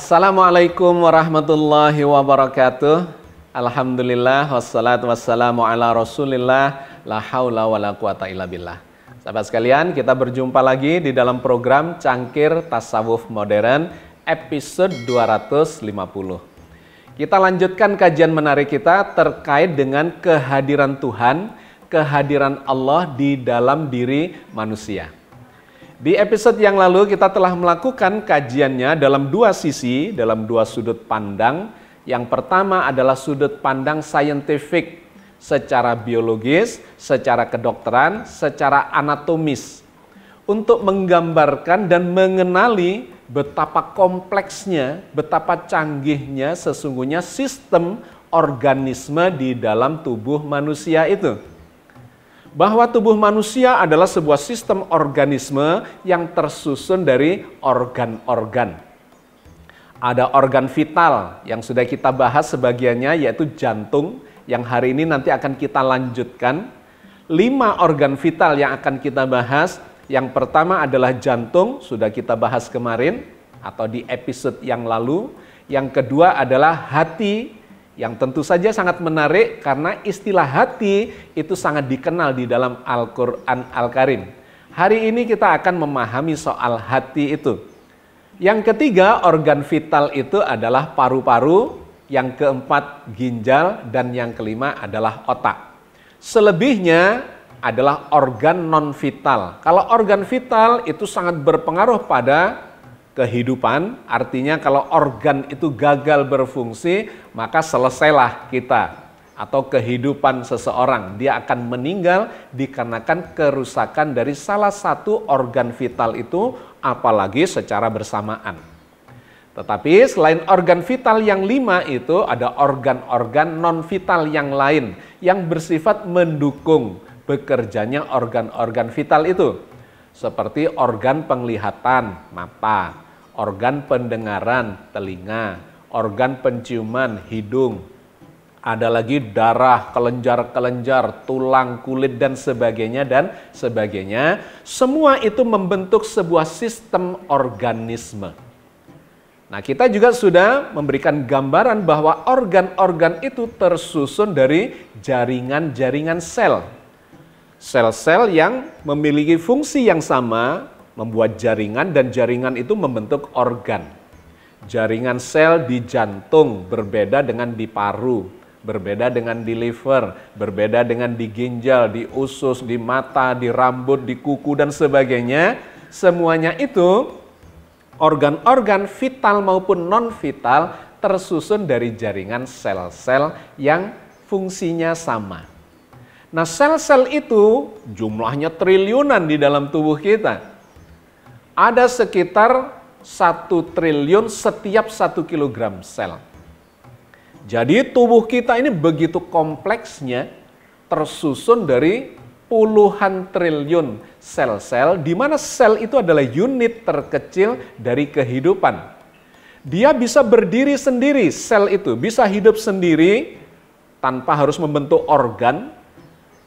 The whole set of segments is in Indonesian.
Assalamualaikum warahmatullahi wabarakatuh. Alhamdulillah wassalatu wassalamu ala Rasulillah la haula wala quwata illa billah. Sahabat sekalian, kita berjumpa lagi di dalam program Cangkir Tasawuf Modern episode 250. Kita lanjutkan kajian menarik kita terkait dengan kehadiran Tuhan, kehadiran Allah di dalam diri manusia. Di episode yang lalu kita telah melakukan kajiannya dalam dua sisi, dalam dua sudut pandang. Yang pertama adalah sudut pandang saintifik secara biologis, secara kedokteran, secara anatomis. Untuk menggambarkan dan mengenali betapa kompleksnya, betapa canggihnya sesungguhnya sistem organisme di dalam tubuh manusia itu bahwa tubuh manusia adalah sebuah sistem organisme yang tersusun dari organ-organ. Ada organ vital yang sudah kita bahas sebagiannya yaitu jantung yang hari ini nanti akan kita lanjutkan. Lima organ vital yang akan kita bahas. Yang pertama adalah jantung, sudah kita bahas kemarin atau di episode yang lalu. Yang kedua adalah hati, yang tentu saja sangat menarik karena istilah hati itu sangat dikenal di dalam Al-Quran Al-Karim. Hari ini kita akan memahami soal hati itu. Yang ketiga, organ vital itu adalah paru-paru, yang keempat ginjal, dan yang kelima adalah otak. Selebihnya adalah organ non-vital. Kalau organ vital itu sangat berpengaruh pada kehidupan. Artinya kalau organ itu gagal berfungsi, maka selesailah kita atau kehidupan seseorang. Dia akan meninggal dikarenakan kerusakan dari salah satu organ vital itu, apalagi secara bersamaan. Tetapi selain organ vital yang lima itu ada organ-organ non-vital yang lain yang bersifat mendukung bekerjanya organ-organ vital itu. Seperti organ penglihatan, mata, organ pendengaran, telinga, organ penciuman, hidung, ada lagi darah, kelenjar-kelenjar, tulang, kulit, dan sebagainya, dan sebagainya. Semua itu membentuk sebuah sistem organisme. Nah, kita juga sudah memberikan gambaran bahwa organ-organ itu tersusun dari jaringan-jaringan sel. Sel-sel yang memiliki fungsi yang sama, membuat jaringan dan jaringan itu membentuk organ. Jaringan sel di jantung berbeda dengan di paru, berbeda dengan di liver, berbeda dengan di ginjal, di usus, di mata, di rambut, di kuku dan sebagainya. Semuanya itu organ-organ vital maupun non vital tersusun dari jaringan sel-sel yang fungsinya sama. Nah, sel-sel itu jumlahnya triliunan di dalam tubuh kita ada sekitar 1 triliun setiap 1 kilogram sel. Jadi tubuh kita ini begitu kompleksnya tersusun dari puluhan triliun sel-sel di mana sel itu adalah unit terkecil dari kehidupan. Dia bisa berdiri sendiri sel itu, bisa hidup sendiri tanpa harus membentuk organ,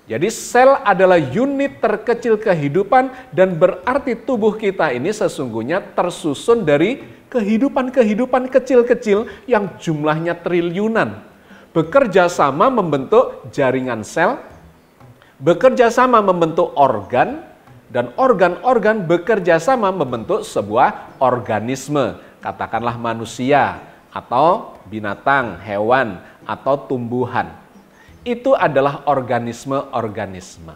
jadi sel adalah unit terkecil kehidupan dan berarti tubuh kita ini sesungguhnya tersusun dari kehidupan-kehidupan kecil-kecil yang jumlahnya triliunan. Bekerja sama membentuk jaringan sel, bekerja sama membentuk organ, dan organ-organ bekerja sama membentuk sebuah organisme. Katakanlah manusia, atau binatang, hewan, atau tumbuhan itu adalah organisme-organisme.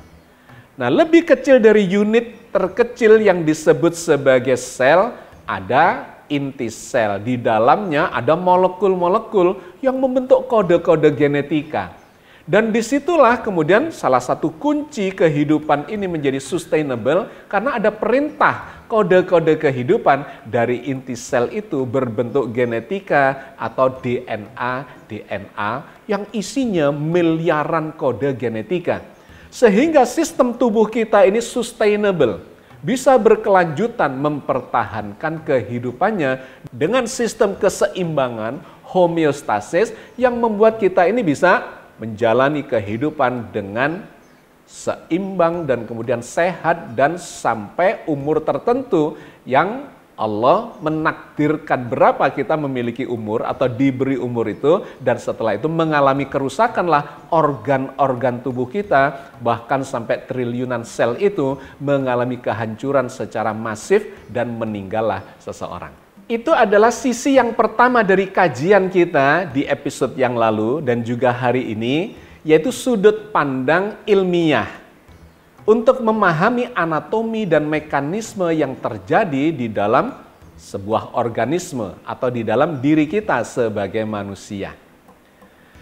Nah, lebih kecil dari unit terkecil yang disebut sebagai sel, ada inti sel. Di dalamnya ada molekul-molekul yang membentuk kode-kode genetika. Dan disitulah kemudian salah satu kunci kehidupan ini menjadi sustainable karena ada perintah kode-kode kehidupan dari inti sel itu berbentuk genetika atau DNA DNA yang isinya miliaran kode genetika. Sehingga sistem tubuh kita ini sustainable bisa berkelanjutan mempertahankan kehidupannya dengan sistem keseimbangan homeostasis yang membuat kita ini bisa menjalani kehidupan dengan seimbang dan kemudian sehat dan sampai umur tertentu yang Allah menakdirkan berapa kita memiliki umur atau diberi umur itu dan setelah itu mengalami kerusakanlah organ-organ tubuh kita bahkan sampai triliunan sel itu mengalami kehancuran secara masif dan meninggallah seseorang itu adalah sisi yang pertama dari kajian kita di episode yang lalu dan juga hari ini, yaitu sudut pandang ilmiah. Untuk memahami anatomi dan mekanisme yang terjadi di dalam sebuah organisme atau di dalam diri kita sebagai manusia.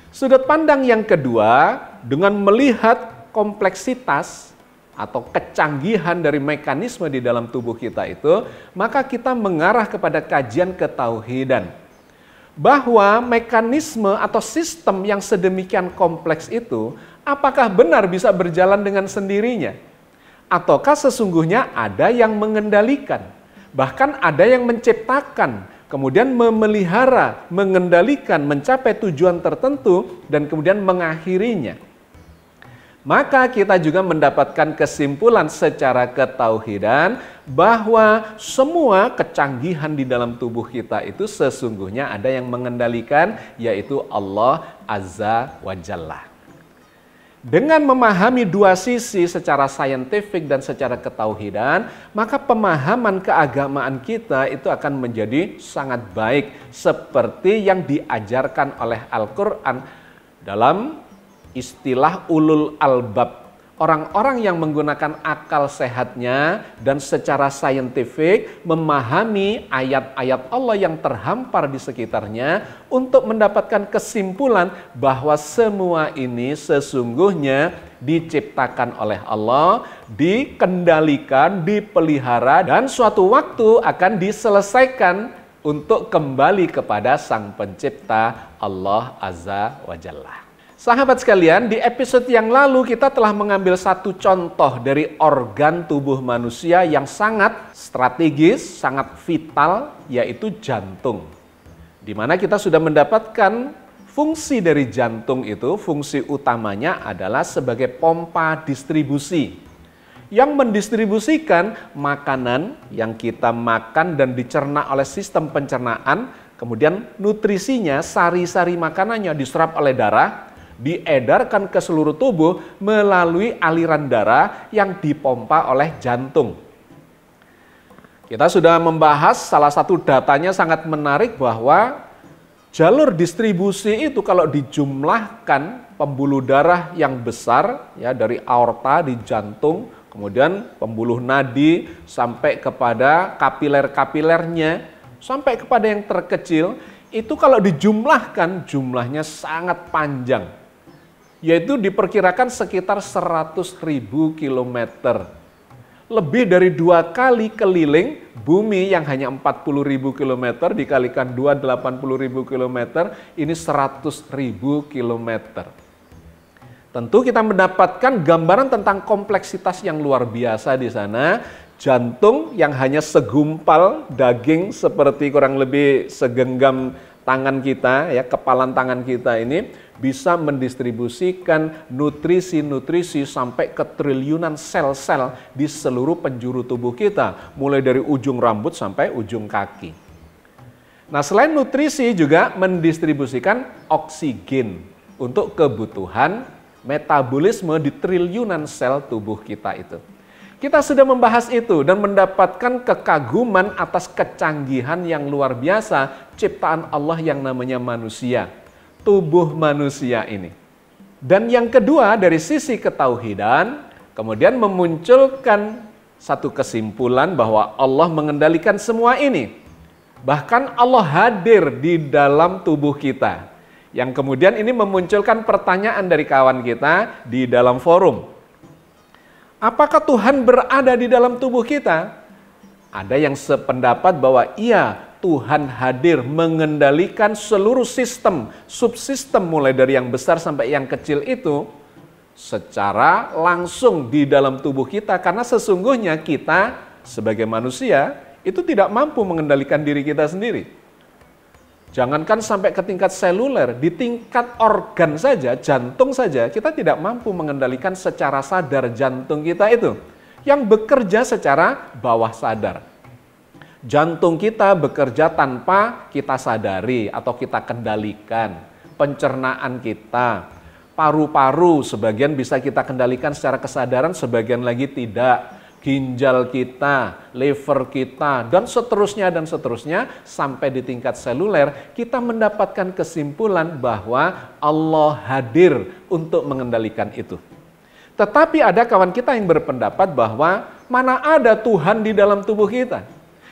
Sudut pandang yang kedua, dengan melihat kompleksitas atau kecanggihan dari mekanisme di dalam tubuh kita itu, maka kita mengarah kepada kajian ketauhidan. Bahwa mekanisme atau sistem yang sedemikian kompleks itu, apakah benar bisa berjalan dengan sendirinya? Ataukah sesungguhnya ada yang mengendalikan? Bahkan ada yang menciptakan, kemudian memelihara, mengendalikan, mencapai tujuan tertentu, dan kemudian mengakhirinya maka kita juga mendapatkan kesimpulan secara ketauhidan bahwa semua kecanggihan di dalam tubuh kita itu sesungguhnya ada yang mengendalikan yaitu Allah Azza wa Jalla. Dengan memahami dua sisi secara saintifik dan secara ketauhidan, maka pemahaman keagamaan kita itu akan menjadi sangat baik seperti yang diajarkan oleh Al-Qur'an dalam istilah ulul albab. Orang-orang yang menggunakan akal sehatnya dan secara saintifik memahami ayat-ayat Allah yang terhampar di sekitarnya untuk mendapatkan kesimpulan bahwa semua ini sesungguhnya diciptakan oleh Allah, dikendalikan, dipelihara dan suatu waktu akan diselesaikan untuk kembali kepada Sang Pencipta Allah Azza wa Jalla. Sahabat sekalian, di episode yang lalu kita telah mengambil satu contoh dari organ tubuh manusia yang sangat strategis, sangat vital, yaitu jantung. Di mana kita sudah mendapatkan fungsi dari jantung itu, fungsi utamanya adalah sebagai pompa distribusi yang mendistribusikan makanan yang kita makan dan dicerna oleh sistem pencernaan, kemudian nutrisinya, sari-sari makanannya diserap oleh darah, diedarkan ke seluruh tubuh melalui aliran darah yang dipompa oleh jantung. Kita sudah membahas salah satu datanya sangat menarik bahwa jalur distribusi itu kalau dijumlahkan pembuluh darah yang besar ya dari aorta di jantung, kemudian pembuluh nadi sampai kepada kapiler-kapilernya sampai kepada yang terkecil itu kalau dijumlahkan jumlahnya sangat panjang yaitu diperkirakan sekitar 100 ribu kilometer. Lebih dari dua kali keliling bumi yang hanya 40 ribu kilometer dikalikan 2 80 ribu kilometer, ini 100 ribu kilometer. Tentu kita mendapatkan gambaran tentang kompleksitas yang luar biasa di sana. Jantung yang hanya segumpal daging seperti kurang lebih segenggam tangan kita ya kepalan tangan kita ini bisa mendistribusikan nutrisi-nutrisi sampai ke triliunan sel-sel di seluruh penjuru tubuh kita, mulai dari ujung rambut sampai ujung kaki. Nah, selain nutrisi juga mendistribusikan oksigen untuk kebutuhan metabolisme di triliunan sel tubuh kita itu. Kita sudah membahas itu dan mendapatkan kekaguman atas kecanggihan yang luar biasa ciptaan Allah yang namanya manusia, tubuh manusia ini. Dan yang kedua dari sisi ketauhidan, kemudian memunculkan satu kesimpulan bahwa Allah mengendalikan semua ini. Bahkan Allah hadir di dalam tubuh kita. Yang kemudian ini memunculkan pertanyaan dari kawan kita di dalam forum Apakah Tuhan berada di dalam tubuh kita? Ada yang sependapat bahwa iya, Tuhan hadir mengendalikan seluruh sistem, subsistem mulai dari yang besar sampai yang kecil itu secara langsung di dalam tubuh kita karena sesungguhnya kita sebagai manusia itu tidak mampu mengendalikan diri kita sendiri. Jangankan sampai ke tingkat seluler, di tingkat organ saja, jantung saja, kita tidak mampu mengendalikan secara sadar jantung kita itu. Yang bekerja secara bawah sadar. Jantung kita bekerja tanpa kita sadari atau kita kendalikan. Pencernaan kita, paru-paru, sebagian bisa kita kendalikan secara kesadaran, sebagian lagi tidak ginjal kita, liver kita, dan seterusnya dan seterusnya sampai di tingkat seluler kita mendapatkan kesimpulan bahwa Allah hadir untuk mengendalikan itu. Tetapi ada kawan kita yang berpendapat bahwa mana ada Tuhan di dalam tubuh kita.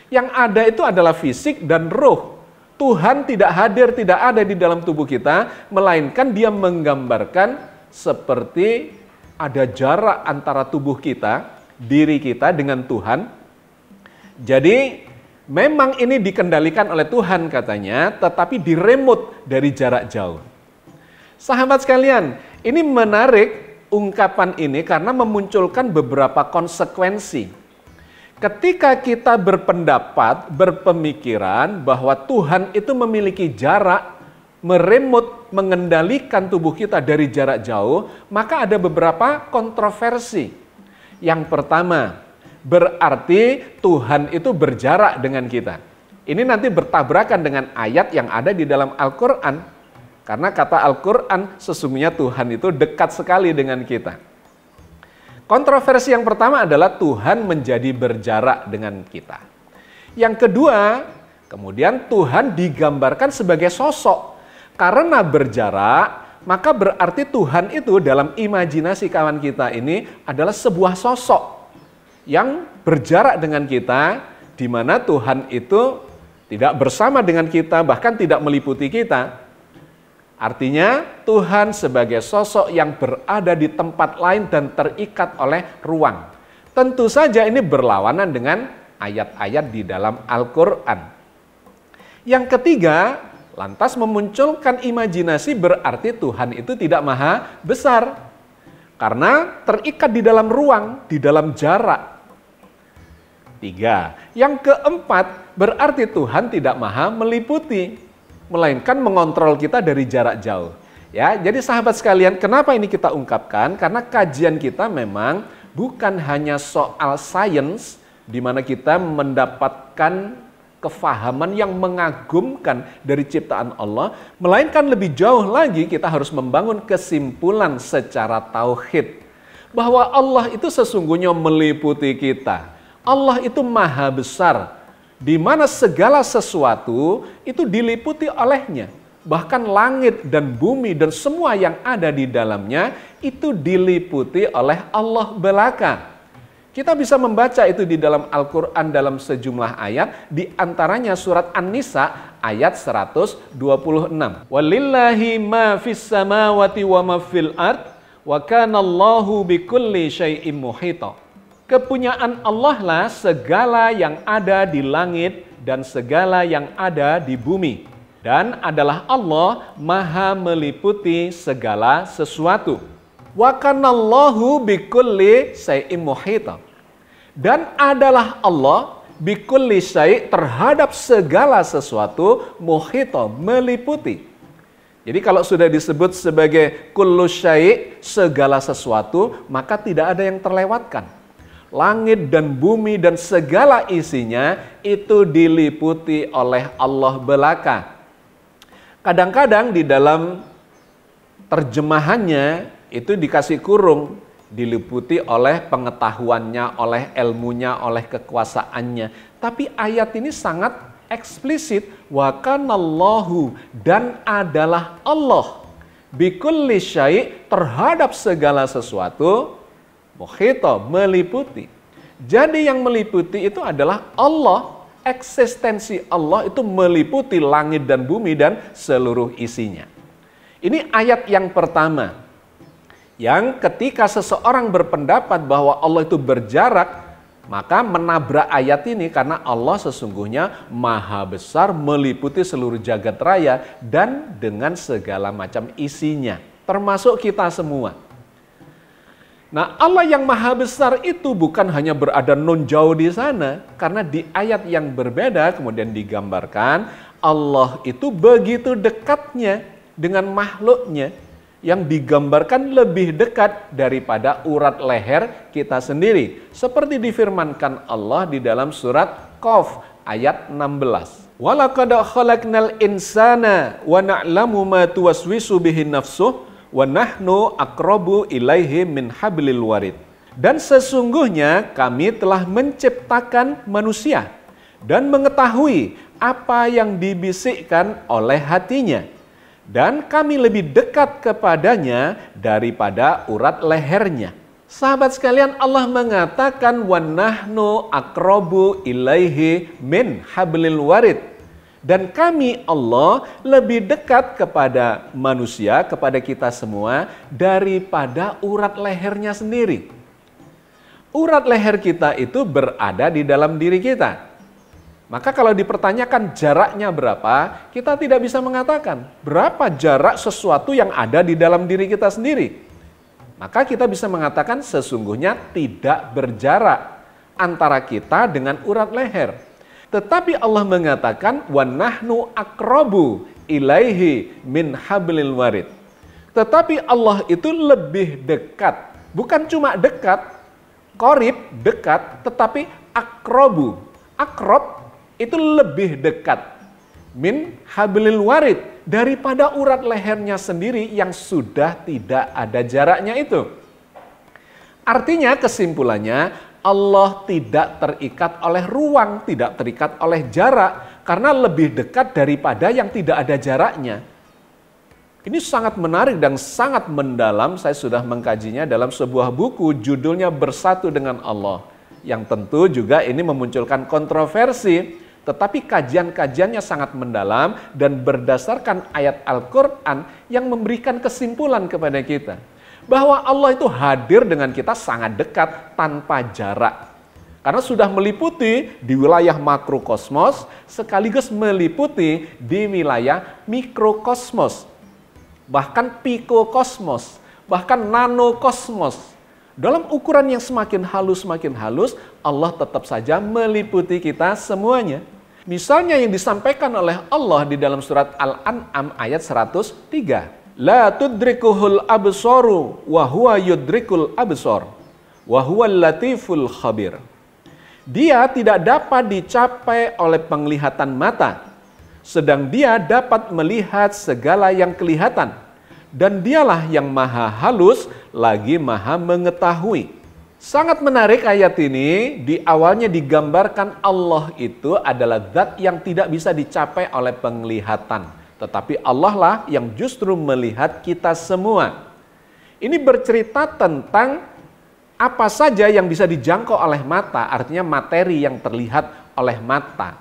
Yang ada itu adalah fisik dan roh. Tuhan tidak hadir, tidak ada di dalam tubuh kita, melainkan dia menggambarkan seperti ada jarak antara tubuh kita diri kita dengan Tuhan. Jadi memang ini dikendalikan oleh Tuhan katanya, tetapi diremut dari jarak jauh. Sahabat sekalian, ini menarik ungkapan ini karena memunculkan beberapa konsekuensi. Ketika kita berpendapat, berpemikiran bahwa Tuhan itu memiliki jarak, meremut, mengendalikan tubuh kita dari jarak jauh, maka ada beberapa kontroversi. Yang pertama, berarti Tuhan itu berjarak dengan kita. Ini nanti bertabrakan dengan ayat yang ada di dalam Al-Quran. Karena kata Al-Quran, sesungguhnya Tuhan itu dekat sekali dengan kita. Kontroversi yang pertama adalah Tuhan menjadi berjarak dengan kita. Yang kedua, kemudian Tuhan digambarkan sebagai sosok. Karena berjarak, maka berarti Tuhan itu dalam imajinasi kawan kita ini adalah sebuah sosok yang berjarak dengan kita, di mana Tuhan itu tidak bersama dengan kita, bahkan tidak meliputi kita. Artinya, Tuhan sebagai sosok yang berada di tempat lain dan terikat oleh ruang. Tentu saja, ini berlawanan dengan ayat-ayat di dalam Al-Quran. Yang ketiga, Lantas memunculkan imajinasi berarti Tuhan itu tidak maha besar. Karena terikat di dalam ruang, di dalam jarak. Tiga. Yang keempat, berarti Tuhan tidak maha meliputi. Melainkan mengontrol kita dari jarak jauh. Ya, jadi sahabat sekalian, kenapa ini kita ungkapkan? Karena kajian kita memang bukan hanya soal sains, di mana kita mendapatkan kefahaman yang mengagumkan dari ciptaan Allah, melainkan lebih jauh lagi kita harus membangun kesimpulan secara tauhid bahwa Allah itu sesungguhnya meliputi kita. Allah itu maha besar di mana segala sesuatu itu diliputi olehnya. Bahkan langit dan bumi dan semua yang ada di dalamnya itu diliputi oleh Allah belaka. Kita bisa membaca itu di dalam Al-Quran dalam sejumlah ayat, di antaranya surat An-Nisa ayat 126. Walillahi ma fis samawati wa ma fil ard, wa kanallahu Allahu kulli syai'im muhita. Kepunyaan Allah lah segala yang ada di langit dan segala yang ada di bumi. Dan adalah Allah maha meliputi segala sesuatu. Wa kanallahu bikulli syai'im muhita. Dan adalah Allah bikulli syai' terhadap segala sesuatu muhita, meliputi. Jadi kalau sudah disebut sebagai kullu syai' segala sesuatu, maka tidak ada yang terlewatkan. Langit dan bumi dan segala isinya itu diliputi oleh Allah belaka. Kadang-kadang di dalam terjemahannya itu dikasih kurung, diliputi oleh pengetahuannya, oleh ilmunya, oleh kekuasaannya. Tapi ayat ini sangat eksplisit, wa kanallahu dan adalah Allah. Bikulli syai' terhadap segala sesuatu, muhito, meliputi. Jadi yang meliputi itu adalah Allah, eksistensi Allah itu meliputi langit dan bumi dan seluruh isinya. Ini ayat yang pertama yang ketika seseorang berpendapat bahwa Allah itu berjarak, maka menabrak ayat ini karena Allah sesungguhnya maha besar meliputi seluruh jagat raya dan dengan segala macam isinya, termasuk kita semua. Nah Allah yang maha besar itu bukan hanya berada non jauh di sana, karena di ayat yang berbeda kemudian digambarkan Allah itu begitu dekatnya dengan makhluknya yang digambarkan lebih dekat daripada urat leher kita sendiri. Seperti difirmankan Allah di dalam surat Qaf ayat 16. Walaqad khalaqnal insana wa na'lamu ma tuwaswisu bihi nafsuh wa nahnu ilaihi min hablil warid. Dan sesungguhnya kami telah menciptakan manusia dan mengetahui apa yang dibisikkan oleh hatinya dan kami lebih dekat kepadanya daripada urat lehernya. Sahabat sekalian, Allah mengatakan wanahnu akrobu ilaihi min hablil warid. Dan kami Allah lebih dekat kepada manusia, kepada kita semua daripada urat lehernya sendiri. Urat leher kita itu berada di dalam diri kita. Maka kalau dipertanyakan jaraknya berapa, kita tidak bisa mengatakan berapa jarak sesuatu yang ada di dalam diri kita sendiri. Maka kita bisa mengatakan sesungguhnya tidak berjarak antara kita dengan urat leher. Tetapi Allah mengatakan wanahnu akrobu ilaihi min hablil warid. Tetapi Allah itu lebih dekat, bukan cuma dekat, korib dekat, tetapi akrobu. Akrob itu lebih dekat min hablil warid daripada urat lehernya sendiri yang sudah tidak ada jaraknya itu. Artinya kesimpulannya Allah tidak terikat oleh ruang, tidak terikat oleh jarak karena lebih dekat daripada yang tidak ada jaraknya. Ini sangat menarik dan sangat mendalam. Saya sudah mengkajinya dalam sebuah buku judulnya Bersatu dengan Allah. Yang tentu juga ini memunculkan kontroversi tetapi kajian-kajiannya sangat mendalam dan berdasarkan ayat Al-Quran yang memberikan kesimpulan kepada kita. Bahwa Allah itu hadir dengan kita sangat dekat tanpa jarak. Karena sudah meliputi di wilayah makrokosmos sekaligus meliputi di wilayah mikrokosmos. Bahkan pikokosmos, bahkan nanokosmos dalam ukuran yang semakin halus semakin halus, Allah tetap saja meliputi kita semuanya. Misalnya yang disampaikan oleh Allah di dalam surat Al-An'am ayat 103. La tudrikuhul absoru wa huwa yudrikul absor wa huwa latiful khabir. Dia tidak dapat dicapai oleh penglihatan mata, sedang dia dapat melihat segala yang kelihatan dan dialah yang maha halus lagi maha mengetahui. Sangat menarik ayat ini, di awalnya digambarkan Allah itu adalah zat yang tidak bisa dicapai oleh penglihatan. Tetapi Allah lah yang justru melihat kita semua. Ini bercerita tentang apa saja yang bisa dijangkau oleh mata, artinya materi yang terlihat oleh mata.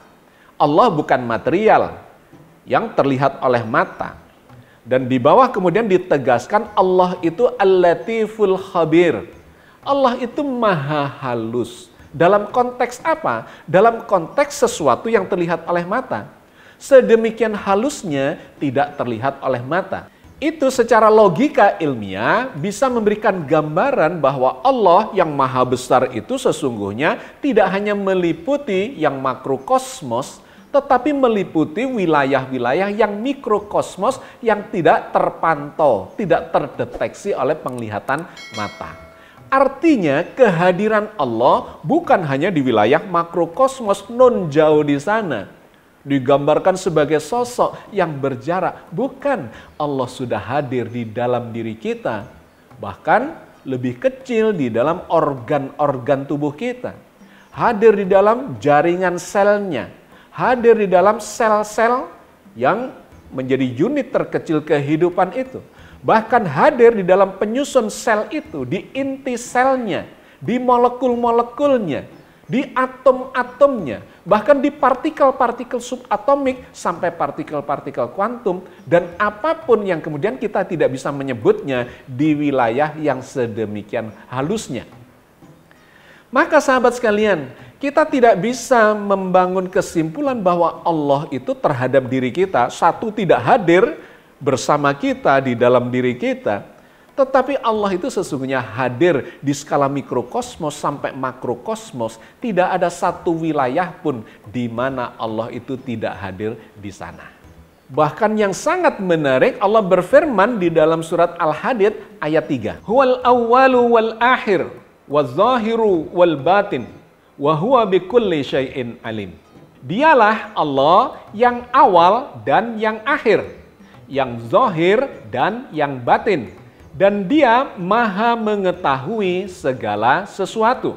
Allah bukan material yang terlihat oleh mata, dan di bawah kemudian ditegaskan Allah itu al-latiful khabir. Allah itu maha halus. Dalam konteks apa? Dalam konteks sesuatu yang terlihat oleh mata. Sedemikian halusnya tidak terlihat oleh mata. Itu secara logika ilmiah bisa memberikan gambaran bahwa Allah yang maha besar itu sesungguhnya tidak hanya meliputi yang makrokosmos, tetapi meliputi wilayah-wilayah yang mikrokosmos yang tidak terpantau, tidak terdeteksi oleh penglihatan mata. Artinya kehadiran Allah bukan hanya di wilayah makrokosmos non jauh di sana. Digambarkan sebagai sosok yang berjarak. Bukan Allah sudah hadir di dalam diri kita. Bahkan lebih kecil di dalam organ-organ tubuh kita. Hadir di dalam jaringan selnya, hadir di dalam sel-sel yang menjadi unit terkecil kehidupan itu. Bahkan hadir di dalam penyusun sel itu, di inti selnya, di molekul-molekulnya, di atom-atomnya, bahkan di partikel-partikel subatomik sampai partikel-partikel kuantum dan apapun yang kemudian kita tidak bisa menyebutnya di wilayah yang sedemikian halusnya. Maka sahabat sekalian, kita tidak bisa membangun kesimpulan bahwa Allah itu terhadap diri kita, satu tidak hadir bersama kita di dalam diri kita, tetapi Allah itu sesungguhnya hadir di skala mikrokosmos sampai makrokosmos, tidak ada satu wilayah pun di mana Allah itu tidak hadir di sana. Bahkan yang sangat menarik Allah berfirman di dalam surat Al-Hadid ayat 3. Huwal awwalu wal akhir, wal zahiru wal batin wa huwa bikulli syai'in alim. Dialah Allah yang awal dan yang akhir, yang zahir dan yang batin, dan Dia Maha mengetahui segala sesuatu.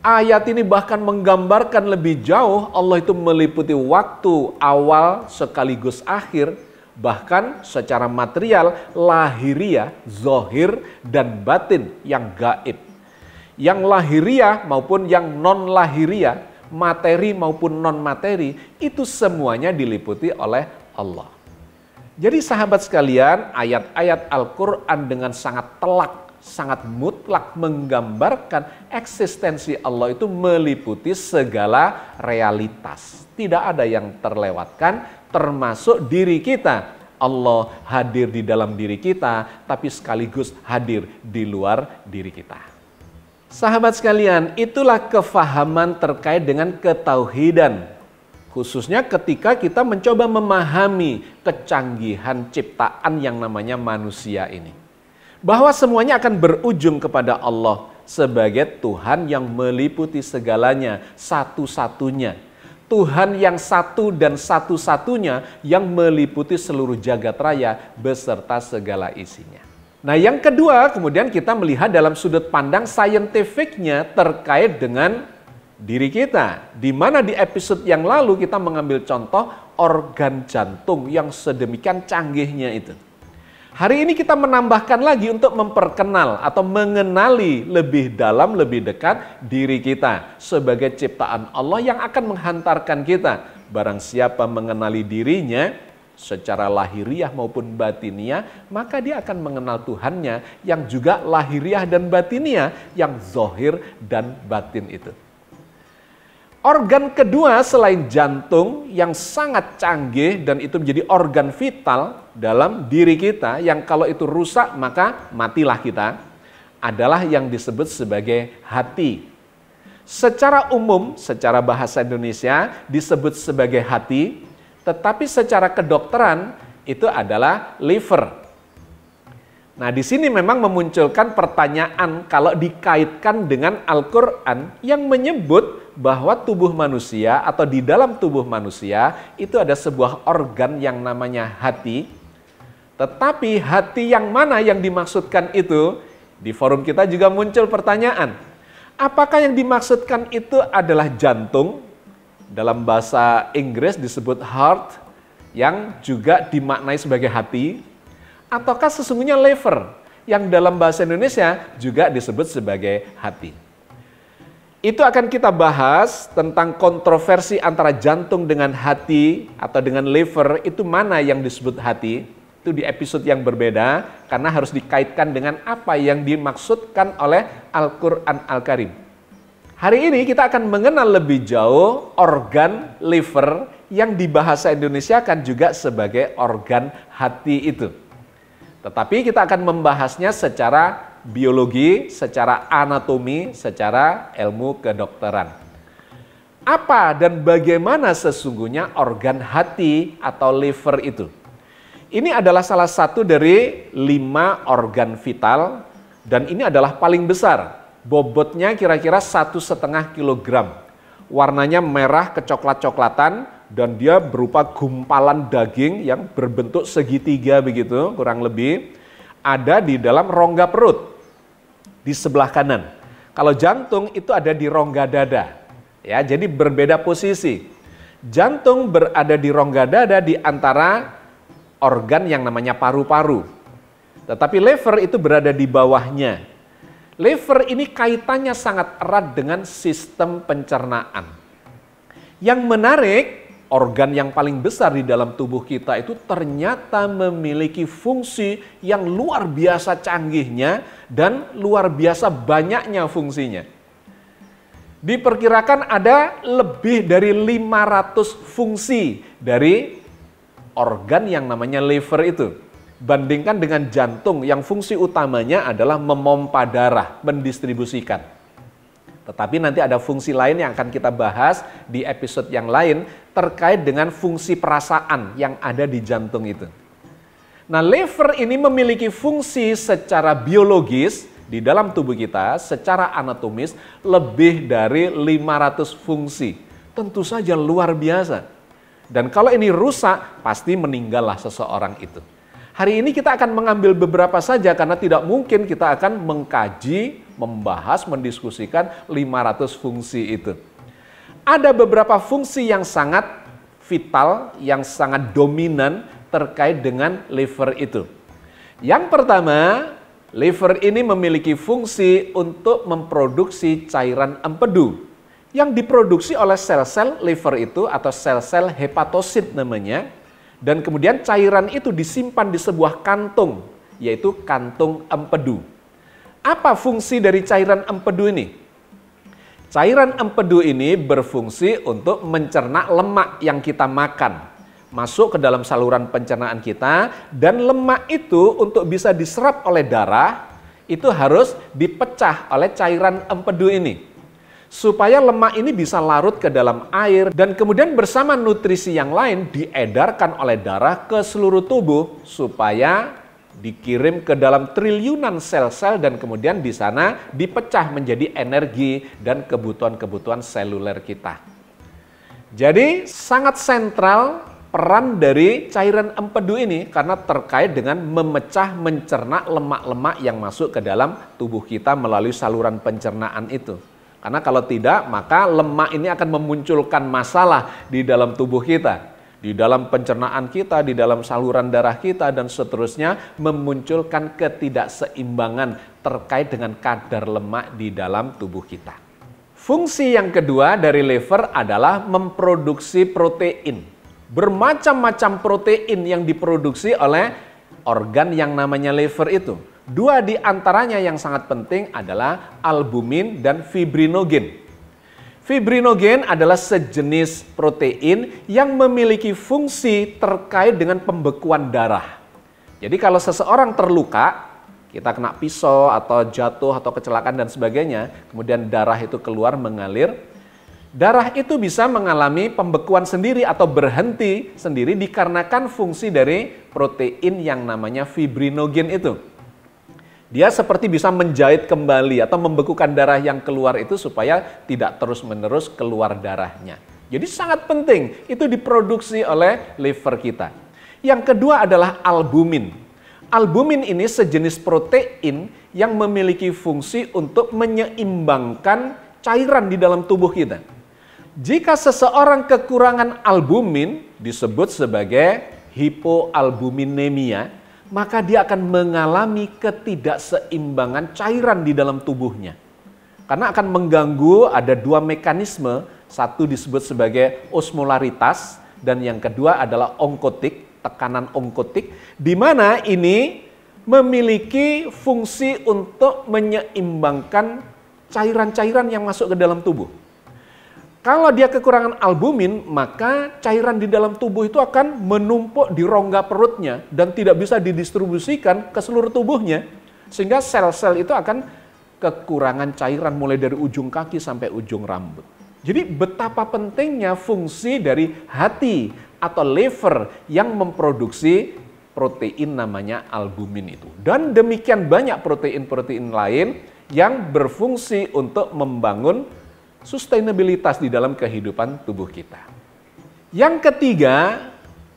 Ayat ini bahkan menggambarkan lebih jauh Allah itu meliputi waktu awal sekaligus akhir, bahkan secara material lahiriah, zohir, dan batin yang gaib yang lahiriah maupun yang non-lahiriah, materi maupun non-materi, itu semuanya diliputi oleh Allah. Jadi sahabat sekalian, ayat-ayat Al-Quran dengan sangat telak, sangat mutlak menggambarkan eksistensi Allah itu meliputi segala realitas. Tidak ada yang terlewatkan termasuk diri kita. Allah hadir di dalam diri kita, tapi sekaligus hadir di luar diri kita. Sahabat sekalian, itulah kefahaman terkait dengan ketauhidan. Khususnya ketika kita mencoba memahami kecanggihan ciptaan yang namanya manusia ini. Bahwa semuanya akan berujung kepada Allah sebagai Tuhan yang meliputi segalanya, satu-satunya. Tuhan yang satu dan satu-satunya yang meliputi seluruh jagat raya beserta segala isinya. Nah, yang kedua, kemudian kita melihat dalam sudut pandang saintifiknya terkait dengan diri kita. Di mana di episode yang lalu kita mengambil contoh organ jantung yang sedemikian canggihnya itu. Hari ini kita menambahkan lagi untuk memperkenal atau mengenali lebih dalam, lebih dekat diri kita sebagai ciptaan Allah yang akan menghantarkan kita. Barang siapa mengenali dirinya, secara lahiriah maupun batinia maka dia akan mengenal Tuhannya yang juga lahiriah dan batinia yang zohir dan batin itu. Organ kedua selain jantung yang sangat canggih dan itu menjadi organ vital dalam diri kita yang kalau itu rusak maka matilah kita adalah yang disebut sebagai hati. Secara umum, secara bahasa Indonesia disebut sebagai hati, tetapi secara kedokteran itu adalah liver. Nah, di sini memang memunculkan pertanyaan kalau dikaitkan dengan Al-Qur'an yang menyebut bahwa tubuh manusia atau di dalam tubuh manusia itu ada sebuah organ yang namanya hati. Tetapi hati yang mana yang dimaksudkan itu? Di forum kita juga muncul pertanyaan. Apakah yang dimaksudkan itu adalah jantung? Dalam bahasa Inggris disebut heart yang juga dimaknai sebagai hati ataukah sesungguhnya liver yang dalam bahasa Indonesia juga disebut sebagai hati. Itu akan kita bahas tentang kontroversi antara jantung dengan hati atau dengan liver itu mana yang disebut hati. Itu di episode yang berbeda karena harus dikaitkan dengan apa yang dimaksudkan oleh Al-Qur'an Al-Karim. Hari ini kita akan mengenal lebih jauh organ liver yang di bahasa Indonesia kan juga sebagai organ hati itu. Tetapi kita akan membahasnya secara biologi, secara anatomi, secara ilmu kedokteran. Apa dan bagaimana sesungguhnya organ hati atau liver itu? Ini adalah salah satu dari lima organ vital dan ini adalah paling besar Bobotnya kira-kira satu setengah kilogram. Warnanya merah kecoklat-coklatan dan dia berupa gumpalan daging yang berbentuk segitiga begitu kurang lebih. Ada di dalam rongga perut di sebelah kanan. Kalau jantung itu ada di rongga dada. Ya, jadi berbeda posisi. Jantung berada di rongga dada di antara organ yang namanya paru-paru. Tetapi lever itu berada di bawahnya. Lever ini kaitannya sangat erat dengan sistem pencernaan. Yang menarik, organ yang paling besar di dalam tubuh kita itu ternyata memiliki fungsi yang luar biasa canggihnya dan luar biasa banyaknya fungsinya. Diperkirakan ada lebih dari 500 fungsi dari organ yang namanya liver itu. Bandingkan dengan jantung yang fungsi utamanya adalah memompa darah, mendistribusikan. Tetapi nanti ada fungsi lain yang akan kita bahas di episode yang lain terkait dengan fungsi perasaan yang ada di jantung itu. Nah, liver ini memiliki fungsi secara biologis di dalam tubuh kita secara anatomis lebih dari 500 fungsi. Tentu saja luar biasa. Dan kalau ini rusak, pasti meninggallah seseorang itu. Hari ini kita akan mengambil beberapa saja karena tidak mungkin kita akan mengkaji, membahas, mendiskusikan 500 fungsi itu. Ada beberapa fungsi yang sangat vital, yang sangat dominan terkait dengan liver itu. Yang pertama, liver ini memiliki fungsi untuk memproduksi cairan empedu yang diproduksi oleh sel-sel liver itu atau sel-sel hepatosit namanya dan kemudian cairan itu disimpan di sebuah kantung, yaitu kantung empedu. Apa fungsi dari cairan empedu ini? Cairan empedu ini berfungsi untuk mencerna lemak yang kita makan. Masuk ke dalam saluran pencernaan kita dan lemak itu untuk bisa diserap oleh darah itu harus dipecah oleh cairan empedu ini supaya lemak ini bisa larut ke dalam air dan kemudian bersama nutrisi yang lain diedarkan oleh darah ke seluruh tubuh supaya dikirim ke dalam triliunan sel-sel dan kemudian di sana dipecah menjadi energi dan kebutuhan-kebutuhan seluler kita. Jadi sangat sentral peran dari cairan empedu ini karena terkait dengan memecah mencerna lemak-lemak yang masuk ke dalam tubuh kita melalui saluran pencernaan itu. Karena kalau tidak, maka lemak ini akan memunculkan masalah di dalam tubuh kita, di dalam pencernaan kita, di dalam saluran darah kita, dan seterusnya, memunculkan ketidakseimbangan terkait dengan kadar lemak di dalam tubuh kita. Fungsi yang kedua dari liver adalah memproduksi protein. Bermacam-macam protein yang diproduksi oleh organ yang namanya liver itu Dua di antaranya yang sangat penting adalah albumin dan fibrinogen. Fibrinogen adalah sejenis protein yang memiliki fungsi terkait dengan pembekuan darah. Jadi kalau seseorang terluka, kita kena pisau atau jatuh atau kecelakaan dan sebagainya, kemudian darah itu keluar mengalir, darah itu bisa mengalami pembekuan sendiri atau berhenti sendiri dikarenakan fungsi dari protein yang namanya fibrinogen itu. Dia seperti bisa menjahit kembali atau membekukan darah yang keluar itu supaya tidak terus-menerus keluar darahnya. Jadi sangat penting, itu diproduksi oleh liver kita. Yang kedua adalah albumin. Albumin ini sejenis protein yang memiliki fungsi untuk menyeimbangkan cairan di dalam tubuh kita. Jika seseorang kekurangan albumin disebut sebagai hipoalbuminemia maka dia akan mengalami ketidakseimbangan cairan di dalam tubuhnya. Karena akan mengganggu ada dua mekanisme, satu disebut sebagai osmolaritas dan yang kedua adalah onkotik, tekanan onkotik di mana ini memiliki fungsi untuk menyeimbangkan cairan-cairan yang masuk ke dalam tubuh. Kalau dia kekurangan albumin, maka cairan di dalam tubuh itu akan menumpuk di rongga perutnya dan tidak bisa didistribusikan ke seluruh tubuhnya. Sehingga sel-sel itu akan kekurangan cairan mulai dari ujung kaki sampai ujung rambut. Jadi betapa pentingnya fungsi dari hati atau liver yang memproduksi protein namanya albumin itu. Dan demikian banyak protein-protein lain yang berfungsi untuk membangun sustainabilitas di dalam kehidupan tubuh kita. Yang ketiga,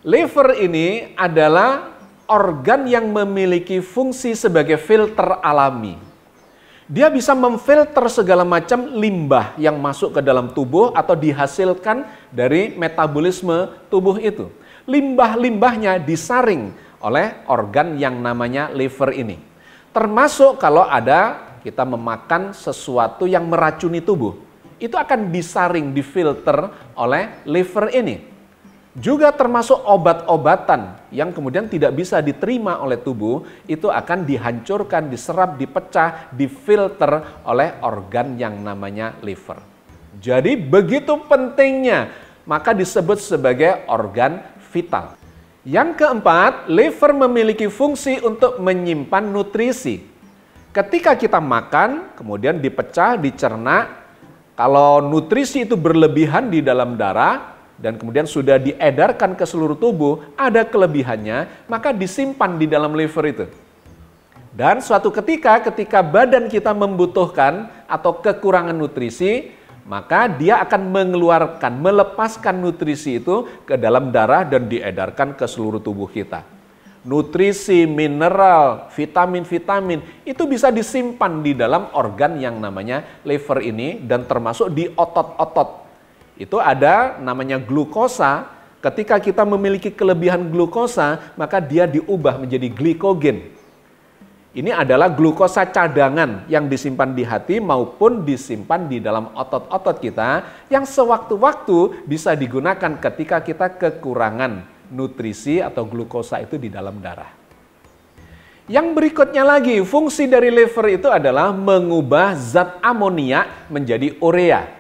liver ini adalah organ yang memiliki fungsi sebagai filter alami. Dia bisa memfilter segala macam limbah yang masuk ke dalam tubuh atau dihasilkan dari metabolisme tubuh itu. Limbah-limbahnya disaring oleh organ yang namanya liver ini. Termasuk kalau ada kita memakan sesuatu yang meracuni tubuh itu akan disaring, difilter oleh liver ini. Juga termasuk obat-obatan yang kemudian tidak bisa diterima oleh tubuh, itu akan dihancurkan, diserap, dipecah, difilter oleh organ yang namanya liver. Jadi begitu pentingnya, maka disebut sebagai organ vital. Yang keempat, liver memiliki fungsi untuk menyimpan nutrisi. Ketika kita makan, kemudian dipecah, dicerna, kalau nutrisi itu berlebihan di dalam darah dan kemudian sudah diedarkan ke seluruh tubuh, ada kelebihannya, maka disimpan di dalam liver itu. Dan suatu ketika ketika badan kita membutuhkan atau kekurangan nutrisi, maka dia akan mengeluarkan, melepaskan nutrisi itu ke dalam darah dan diedarkan ke seluruh tubuh kita nutrisi, mineral, vitamin-vitamin itu bisa disimpan di dalam organ yang namanya liver ini dan termasuk di otot-otot. Itu ada namanya glukosa. Ketika kita memiliki kelebihan glukosa, maka dia diubah menjadi glikogen. Ini adalah glukosa cadangan yang disimpan di hati maupun disimpan di dalam otot-otot kita yang sewaktu-waktu bisa digunakan ketika kita kekurangan nutrisi atau glukosa itu di dalam darah. Yang berikutnya lagi, fungsi dari liver itu adalah mengubah zat amonia menjadi urea.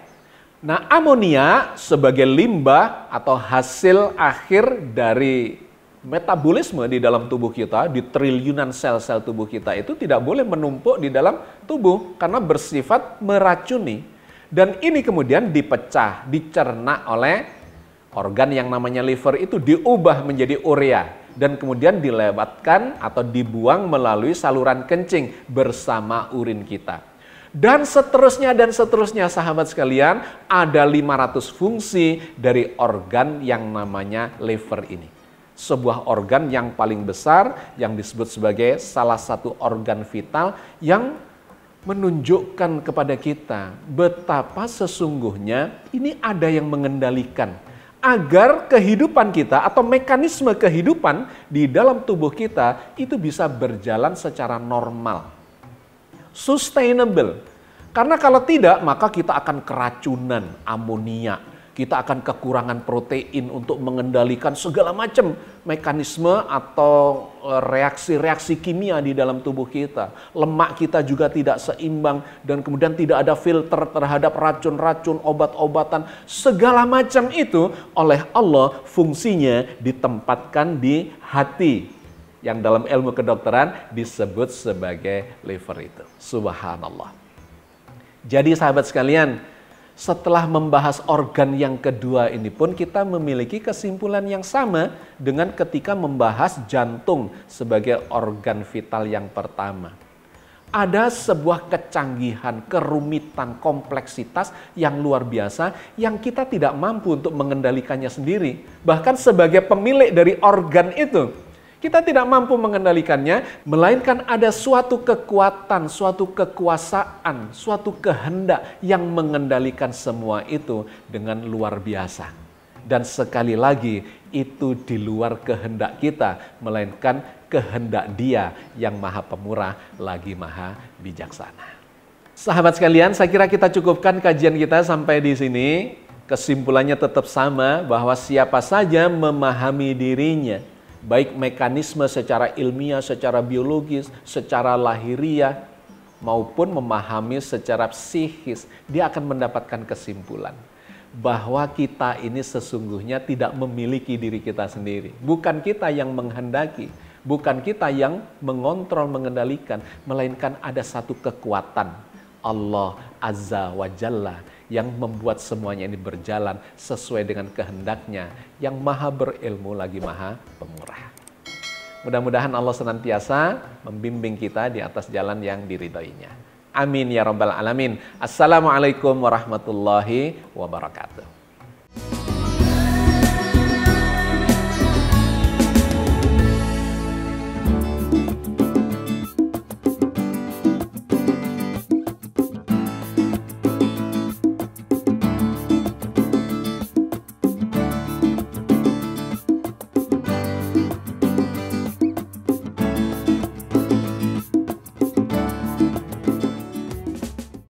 Nah, amonia sebagai limbah atau hasil akhir dari metabolisme di dalam tubuh kita, di triliunan sel-sel tubuh kita itu tidak boleh menumpuk di dalam tubuh karena bersifat meracuni. Dan ini kemudian dipecah, dicerna oleh Organ yang namanya liver itu diubah menjadi urea dan kemudian dilewatkan atau dibuang melalui saluran kencing bersama urin kita. Dan seterusnya dan seterusnya sahabat sekalian, ada 500 fungsi dari organ yang namanya liver ini. Sebuah organ yang paling besar yang disebut sebagai salah satu organ vital yang menunjukkan kepada kita betapa sesungguhnya ini ada yang mengendalikan agar kehidupan kita atau mekanisme kehidupan di dalam tubuh kita itu bisa berjalan secara normal. Sustainable. Karena kalau tidak maka kita akan keracunan amonia, kita akan kekurangan protein untuk mengendalikan segala macam mekanisme atau eh, reaksi-reaksi kimia di dalam tubuh kita. Lemak kita juga tidak seimbang dan kemudian tidak ada filter terhadap racun-racun, obat-obatan, segala macam itu oleh Allah fungsinya ditempatkan di hati yang dalam ilmu kedokteran disebut sebagai liver itu. Subhanallah. Jadi sahabat sekalian, setelah membahas organ yang kedua ini pun kita memiliki kesimpulan yang sama dengan ketika membahas jantung sebagai organ vital yang pertama. Ada sebuah kecanggihan, kerumitan, kompleksitas yang luar biasa yang kita tidak mampu untuk mengendalikannya sendiri. Bahkan sebagai pemilik dari organ itu, kita tidak mampu mengendalikannya, melainkan ada suatu kekuatan, suatu kekuasaan, suatu kehendak yang mengendalikan semua itu dengan luar biasa. Dan sekali lagi, itu di luar kehendak kita, melainkan kehendak Dia yang Maha Pemurah lagi Maha Bijaksana. Sahabat sekalian, saya kira kita cukupkan kajian kita sampai di sini. Kesimpulannya tetap sama, bahwa siapa saja memahami dirinya, baik mekanisme secara ilmiah, secara biologis, secara lahiriah maupun memahami secara psikis, dia akan mendapatkan kesimpulan bahwa kita ini sesungguhnya tidak memiliki diri kita sendiri. Bukan kita yang menghendaki, bukan kita yang mengontrol, mengendalikan, melainkan ada satu kekuatan Allah Azza wa Jalla yang membuat semuanya ini berjalan sesuai dengan kehendaknya yang maha berilmu lagi maha pemurah. Mudah-mudahan Allah senantiasa membimbing kita di atas jalan yang diridhoinya. Amin ya rabbal alamin. Assalamualaikum warahmatullahi wabarakatuh.